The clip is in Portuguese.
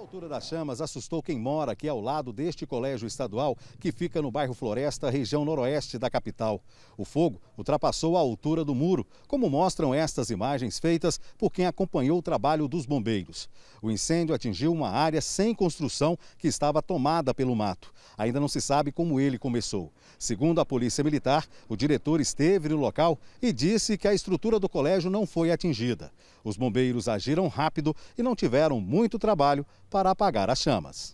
altura das chamas assustou quem mora aqui ao lado deste colégio estadual que fica no bairro Floresta, região noroeste da capital. O fogo ultrapassou a altura do muro, como mostram estas imagens feitas por quem acompanhou o trabalho dos bombeiros. O incêndio atingiu uma área sem construção que estava tomada pelo mato. Ainda não se sabe como ele começou. Segundo a Polícia Militar, o diretor esteve no local e disse que a estrutura do colégio não foi atingida. Os bombeiros agiram rápido e não tiveram muito trabalho para apagar as chamas.